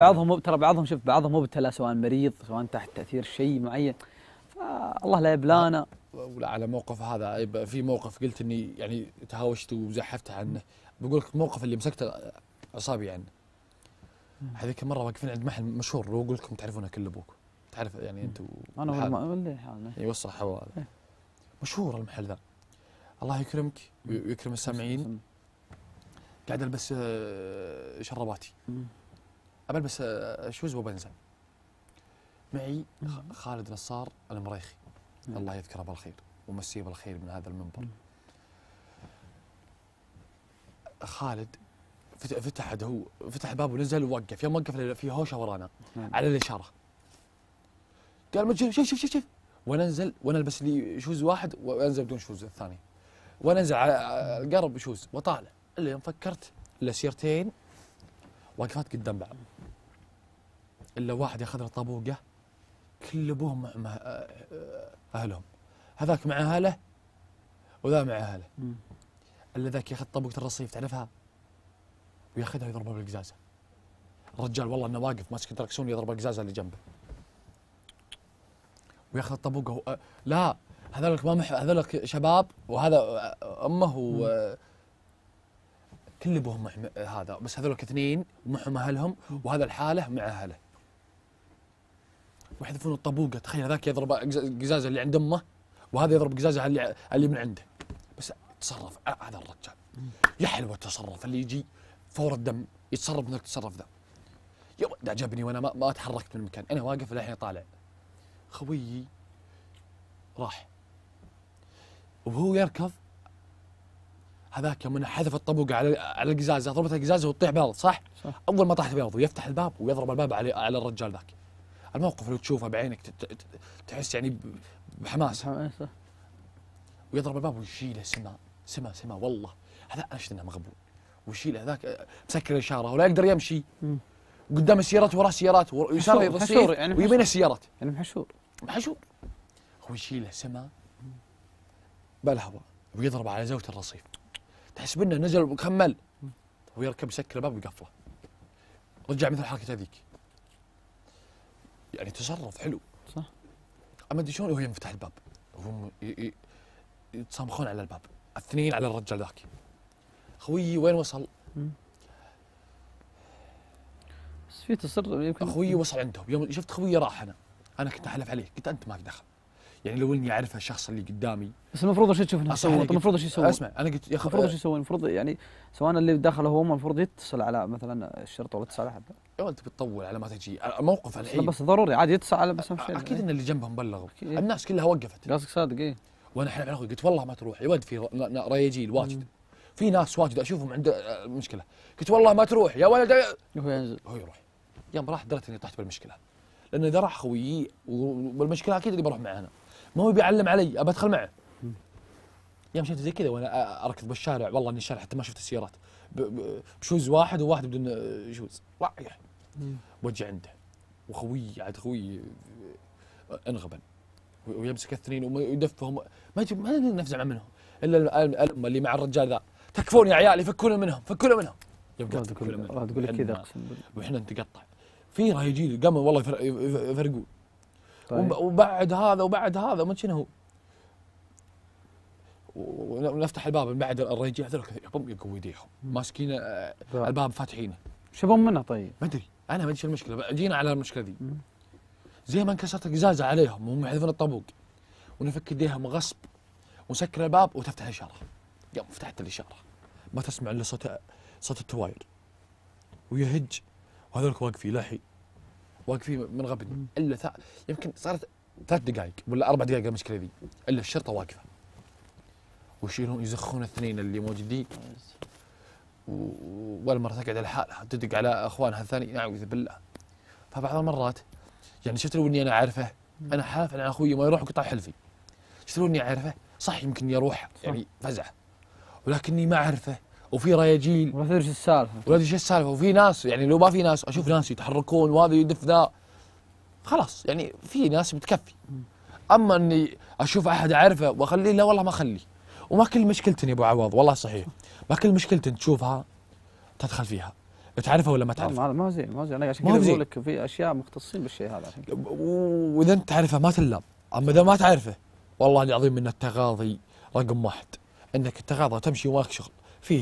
بعضهم ترى بعضهم شوف بعضهم مبتلى سواء مريض سواء تحت تاثير شيء معين فالله لا يبلانا ولا على موقف هذا في موقف قلت اني يعني تهاوشت وزحفت عنه بقول لك الموقف اللي مسكت اعصابي عنه يعني. هذيك مره واقفين عند محل مشهور واقول لكم تعرفونه كل ابوك تعرف يعني انت انا والله يوصل حواله إيه. مشهور المحل ذا الله يكرمك ويكرم السامعين قاعد البس آه، شراباتي ابى البس آه، شوز وبنزل معي خالد نصار المريخي نعم. الله يذكره بالخير ومسيه بالخير من هذا المنبر خالد فتح هو فتح باب ونزل ووقف يوم وقف في هوشه ورانا نعم. على الاشاره قال ما شوف شوف شوف شوف وانا انزل وانا البس لي شوز واحد وانزل بدون شوز الثاني وانزل على القرب آه، شوز وطالع الا يوم فكرت الا سيرتين واقفات قدام بعض الا واحد ياخذ له طابوقه كل ابوهم مع اهلهم هذاك مع اهله وذا مع اهله الا ذاك ياخذ طابوقه الرصيف تعرفها وياخذها يضربها بالقزازه الرجال والله انه واقف ماسك الدركسون يضرب القزازه اللي جنبه وياخذ الطابوقه و... أه، لا هذولك ما هذولك شباب وهذا امه و... كل بهم هذا بس هذول كاثنين ومعهم اهلهم وهذا الحاله مع اهله ويحذفون الطبوقه تخيل هذاك يضرب قزازه اللي عند امه وهذا يضرب قزازه اللي اللي من عنده بس تصرف هذا الرجال يا حلوه التصرف اللي يجي فور الدم يتصرف مثل التصرف ذا يا ولد عجبني وانا ما, ما تحركت من المكان انا واقف للحين طالع خويي راح وهو يركض هذاك يوم حذف الطبق على على القزازه ضربت القزازه وتطيح بالارض صح؟, صح؟ اول ما طاحت بالارض ويفتح الباب ويضرب الباب على على الرجال ذاك الموقف اللي تشوفه بعينك تحس يعني بحماس إيه، ويضرب الباب ويشيله سما سما سما والله هذا انا شفت انه مغبون ويشيله ذاك مسكر الاشاره ولا يقدر يمشي قدام السيارات وراه سيارات ويسار يصير يعني السيارات سيارات يعني محشور محشور هو يشيله سما بالهواء ويضرب على زاويه الرصيف تحس انه نزل مكمل طيب ويركب يسكر الباب ويقفله رجع مثل حركته ذيك يعني تصرف حلو صح اما ادري شلون هو ينفتح الباب وهم يتصامخون على الباب الاثنين على الرجال ذاك خويي وين وصل؟ بس في تصرف يمكن اخوي وصل عندهم يوم شفت خويي راح انا انا كنت احلف عليه قلت انت ماك دخل يعني لو اني اعرف الشخص اللي قدامي بس المفروض ايش تشوف يسوون المفروض ايش يسوي اسمع انا قلت يا اخي المفروض ايش آه. يسوي المفروض يعني سواء اللي دخله هو المفروض يتصل على مثلا الشرطه ولا يتصل على احد يا انت بتطول على ما تجي موقف الحين بس ضروري عادي يتصل على بس اكيد ان اللي جنبهم بلغوا إيه. الناس كلها وقفت قصدك صادق اي وانا احنا قلت والله ما تروح يا ولد في رياجيل واجد في ناس واجد اشوفهم عند آه، مشكله قلت والله ما تروح يا ولد هو آه. ينزل هو يروح يوم راح درت اني طحت بالمشكله لان اذا راح خويي والمشكله اكيد اللي بروح معه انا ما هو بيعلم علي ابى ادخل معه يوم شفت زي كذا وانا اركض بالشارع والله اني الشارع حتى ما شفت السيارات بشوز واحد وواحد بدون شوز رايح وجع عنده وخوي عاد خوي انغبن ويمسك الاثنين ويدفهم ما ما نفزع منهم الا الام اللي مع الرجال ذا تكفون يا عيالي فكونا منهم فكونا منهم يبقى تقول كذا واحنا نتقطع في راح يجي قام والله يفرقون طيب. وبعد هذا وبعد هذا ما شنو هو ونفتح الباب من بعد الرجال هذول يقوم يقوم يديهم ماسكين طيب. الباب فاتحينه شبون منه طيب؟ ما ادري انا ما ادري المشكله جينا على المشكله ذي زي ما انكسرت قزازه عليهم وهم يحذفون الطابوق ونفك ايديهم غصب ونسكر الباب وتفتح الاشاره يوم فتحت الاشاره ما تسمع الا صوت صوت التواير ويهج وهذولك واقفين لحي واقفين من غبن الا ثا... يمكن صارت ثلاث دقائق ولا اربع دقائق المشكله ذي الا الشرطه واقفه ويشيلون يزخون الاثنين اللي موجودين ولا مره تقعد على حالها تدق على اخوانها الثاني اعوذ بالله فبعض المرات يعني شفت لو اني انا عارفه انا حاف على اخوي ما يروح قطع حلفي شفت لو اني عارفه صح يمكن يروح يعني فزعه ولكني ما اعرفه وفي رياجيل ما تدري ايش السالفه ولا ادري ايش السالفه وفي ناس يعني لو ما في ناس اشوف ناس يتحركون وهذا يدف ذا خلاص يعني في ناس بتكفي اما اني اشوف احد اعرفه واخليه لا والله ما اخليه وما كل مشكلتنا يا ابو عوض والله صحيح ما كل مشكلتن تشوفها تدخل فيها تعرفها ولا ما تعرفها؟ ما زين ما زين انا عشان كذا اقول لك في اشياء مختصين بالشيء هذا واذا انت تعرفه ما تلام اما اذا ما تعرفه والله العظيم ان التغاضي رقم واحد انك التغاضى تمشي وماك شغل